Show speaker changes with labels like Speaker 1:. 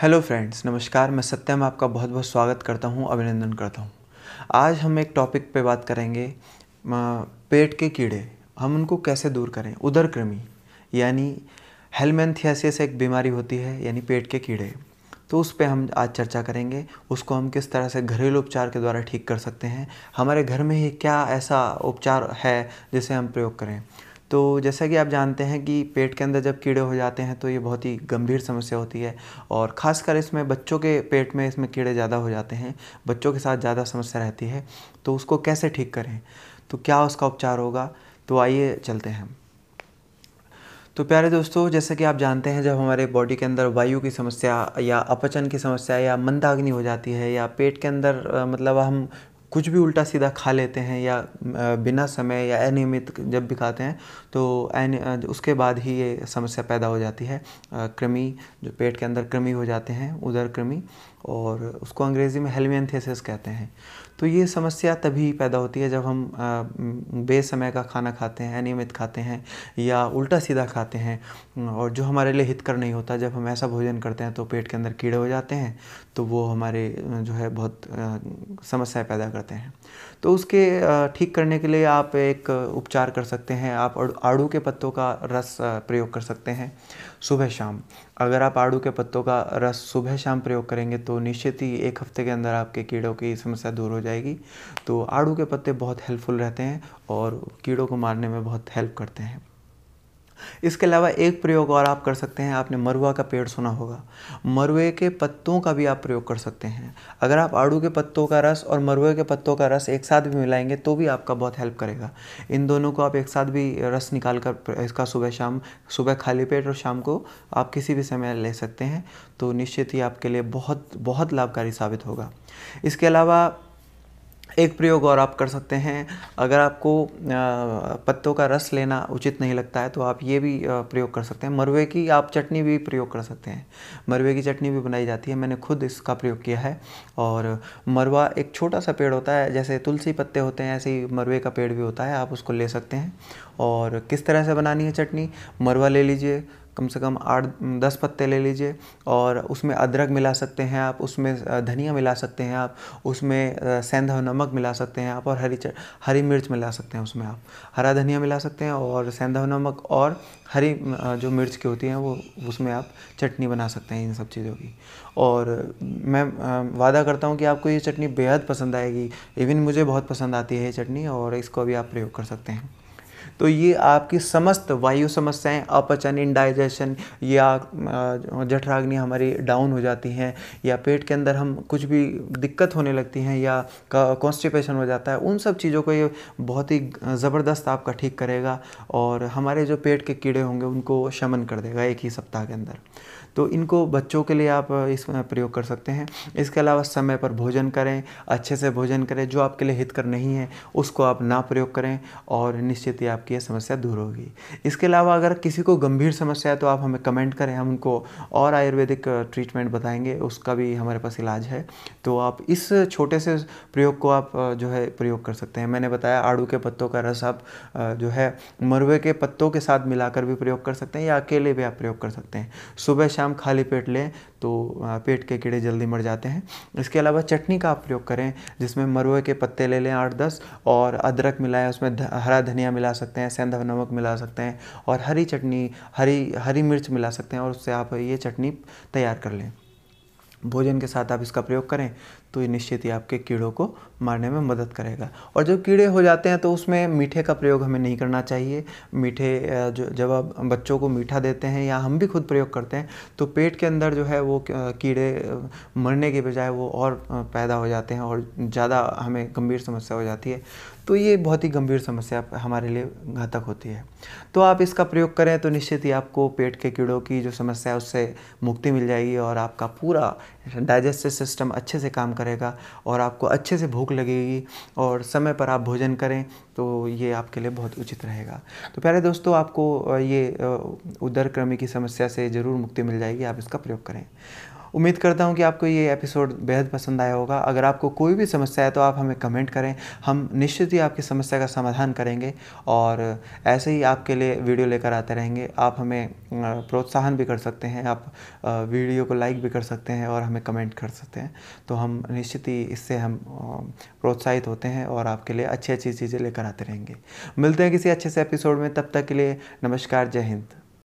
Speaker 1: hello friends नमस्कार मैं सत्यम आपका बहुत बहुत स्वागत करता हूँ अभिनंदन करता हूँ आज हम एक टॉपिक पे बात करेंगे पेट के कीड़े हम उनको कैसे दूर करें उधर कृमि यानी हेलमेंथियासिस एक बीमारी होती है यानी पेट के कीड़े तो उस पर हम आज चर्चा करेंगे उसको हम किस तरह से घरेलू उपचार के द्वारा ठीक कर सकते हैं हमारे घर में ही क्या ऐसा उपचार है जिसे हम प्रयोग करें तो जैसा कि आप जानते हैं कि पेट के अंदर जब कीड़े हो जाते हैं तो ये बहुत ही गंभीर समस्या होती है और ख़ासकर इसमें बच्चों के पेट में इसमें कीड़े ज़्यादा हो जाते हैं बच्चों के साथ ज़्यादा समस्या रहती है तो उसको कैसे ठीक करें तो क्या उसका उपचार होगा तो आइए चलते हैं तो प्यारे दोस्तों जैसे कि आप जानते हैं जब हमारे बॉडी के अंदर वायु की समस्या या अपचन की समस्या या मंदाग्नि हो जाती है या पेट के अंदर मतलब हम कुछ भी उल्टा सीधा खा लेते हैं या बिना समय या अनियमित जब भी खाते हैं तो उसके बाद ही ये समस्या पैदा हो जाती है कृमि जो पेट के अंदर कृमि हो जाते हैं उधर कृमि और उसको अंग्रेज़ी में हेलमियनथेसिस कहते हैं तो ये समस्या तभी पैदा होती है जब हम बेसमय का खाना खाते हैं अनियमित खाते हैं या उल्टा सीधा खाते हैं और जो हमारे लिए हितकर नहीं होता जब हम ऐसा भोजन करते हैं तो पेट के अंदर कीड़े हो जाते हैं तो वो हमारे जो है बहुत समस्या पैदा करते हैं जाते हैं तो उसके ठीक करने के लिए आप एक उपचार कर सकते हैं आप आड़ू के पत्तों का रस प्रयोग कर सकते हैं सुबह शाम अगर आप आड़ू के पत्तों का रस सुबह शाम प्रयोग करेंगे तो निश्चित ही एक हफ्ते के अंदर आपके कीड़ों की समस्या दूर हो जाएगी तो आड़ू के पत्ते बहुत हेल्पफुल रहते हैं और कीड़ों को मारने में बहुत हेल्प करते हैं इसके अलावा एक प्रयोग और आप कर सकते हैं आपने मरुआ का पेड़ सुना होगा मरुए के पत्तों का भी आप प्रयोग कर सकते हैं अगर आप आड़ू के पत्तों का रस और मरुए के पत्तों का रस एक साथ भी मिलाएंगे तो भी आपका बहुत हेल्प करेगा इन दोनों को आप एक साथ भी रस निकाल कर इसका सुबह शाम सुबह खाली पेट और शाम को आप किसी भी समय ले सकते हैं तो निश्चित ही आपके लिए बहुत बहुत लाभकारी साबित होगा इसके अलावा एक प्रयोग और आप कर सकते हैं अगर आपको पत्तों का रस लेना उचित नहीं लगता है तो आप ये भी प्रयोग कर सकते हैं मरवे की आप चटनी भी प्रयोग कर सकते हैं मरवे की चटनी भी बनाई जाती है मैंने खुद इसका प्रयोग किया है और मरवा एक छोटा सा पेड़ होता है जैसे तुलसी पत्ते होते हैं ऐसे ही मरवे का पेड़ भी होता है आप उसको ले सकते हैं और किस तरह से बनानी है चटनी मरवा ले लीजिए कम से कम आठ दस पत्ते ले लीजिए और उसमें अदरक मिला सकते हैं आप उसमें धनिया मिला सकते हैं आप उसमें सेंधा नमक मिला सकते हैं आप और हरी हरी मिर्च मिला सकते हैं उसमें आप हरा धनिया मिला सकते हैं और सेंधा नमक और हरी जो मिर्च की होती हैं वो उसमें आप चटनी बना सकते हैं इन सब चीज़ों की और मैं वादा करता हूँ कि आपको ये चटनी बेहद पसंद आएगी इवन मुझे बहुत पसंद आती है ये चटनी और इसको भी आप प्रयोग कर सकते हैं तो ये आपकी समस्त वायु समस्याएं अपचन इनडाइजेशन या जठराग्नि हमारी डाउन हो जाती हैं या पेट के अंदर हम कुछ भी दिक्कत होने लगती हैं या कॉन्स्टिपेशन हो जाता है उन सब चीज़ों को ये बहुत ही ज़बरदस्त आपका ठीक करेगा और हमारे जो पेट के कीड़े होंगे उनको शमन कर देगा एक ही सप्ताह के अंदर तो इनको बच्चों के लिए आप इसमें प्रयोग कर सकते हैं इसके अलावा समय पर भोजन करें अच्छे से भोजन करें जो आपके लिए हितकर नहीं है उसको आप ना प्रयोग करें और निश्चित ही आपकी यह समस्या दूर होगी इसके अलावा अगर किसी को गंभीर समस्या है तो आप हमें कमेंट करें हम उनको और आयुर्वेदिक ट्रीटमेंट बताएंगे उसका भी हमारे पास इलाज है तो आप इस छोटे से प्रयोग को आप जो है प्रयोग कर सकते हैं मैंने बताया आड़ू के पत्तों का रस आप जो है मरवे के पत्तों के साथ मिलाकर भी प्रयोग कर सकते हैं या अकेले भी आप प्रयोग कर सकते हैं सुबह शाम शाम खाली पेट लें तो पेट के कीड़े जल्दी मर जाते हैं इसके अलावा चटनी का आप प्रयोग करें जिसमें मरुए के पत्ते ले लें आठ दस और अदरक मिलाएं उसमें हरा धनिया मिला सकते हैं सेंधा नमक मिला सकते हैं और हरी चटनी हरी हरी मिर्च मिला सकते हैं और उससे आप ये चटनी तैयार कर लें भोजन के साथ आप इसका प्रयोग करें तो ये निश्चित ही आपके कीड़ों को मारने में मदद करेगा और जब कीड़े हो जाते हैं तो उसमें मीठे का प्रयोग हमें नहीं करना चाहिए मीठे जो जब आप बच्चों को मीठा देते हैं या हम भी खुद प्रयोग करते हैं तो पेट के अंदर जो है वो कीड़े मरने के बजाय वो और पैदा हो जाते हैं और ज़्यादा हमें गंभीर समस्या हो जाती है तो ये बहुत ही गंभीर समस्या हमारे लिए घातक होती है तो आप इसका प्रयोग करें तो निश्चित ही आपको पेट के कीड़ों की जो समस्या है उससे मुक्ति मिल जाएगी और आपका पूरा डाइजेस्टिव सिस्टम अच्छे से काम करेगा और आपको अच्छे से भूख लगेगी और समय पर आप भोजन करें तो ये आपके लिए बहुत उचित रहेगा तो प्यारे दोस्तों आपको ये उदर क्रमी की समस्या से ज़रूर मुक्ति मिल जाएगी आप इसका प्रयोग करें उम्मीद करता हूँ कि आपको ये एपिसोड बेहद पसंद आया होगा अगर आपको कोई भी समस्या है तो आप हमें कमेंट करें हम निश्चित ही आपकी समस्या का समाधान करेंगे और ऐसे ही आपके लिए वीडियो लेकर आते रहेंगे आप हमें प्रोत्साहन भी कर सकते हैं आप वीडियो को लाइक भी कर सकते हैं और हमें कमेंट कर सकते हैं तो हम निश्चित ही इससे हम प्रोत्साहित होते हैं और आपके लिए अच्छी अच्छी चीज़ें लेकर आते रहेंगे मिलते हैं किसी अच्छे से एपिसोड में तब तक के लिए नमस्कार जय हिंद